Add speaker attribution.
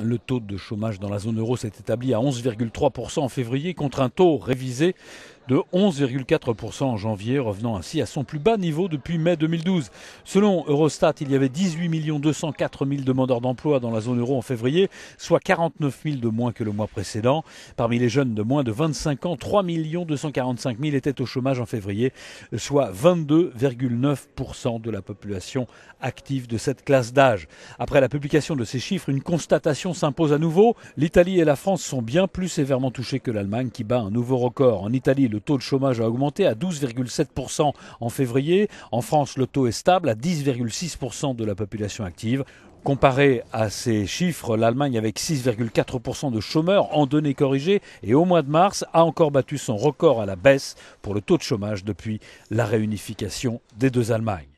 Speaker 1: Le taux de chômage dans la zone euro s'est établi à 11,3% en février contre un taux révisé de 11,4% en janvier, revenant ainsi à son plus bas niveau depuis mai 2012. Selon Eurostat, il y avait 18 204 000 demandeurs d'emploi dans la zone euro en février, soit 49 000 de moins que le mois précédent. Parmi les jeunes de moins de 25 ans, 3 245 000 étaient au chômage en février, soit 22,9% de la population active de cette classe d'âge. Après la publication de ces chiffres, une constatation s'impose à nouveau. L'Italie et la France sont bien plus sévèrement touchées que l'Allemagne qui bat un nouveau record. En Italie, le taux de chômage a augmenté à 12,7% en février. En France, le taux est stable à 10,6% de la population active. Comparé à ces chiffres, l'Allemagne, avec 6,4% de chômeurs en données corrigées et au mois de mars, a encore battu son record à la baisse pour le taux de chômage depuis la réunification des deux Allemagnes.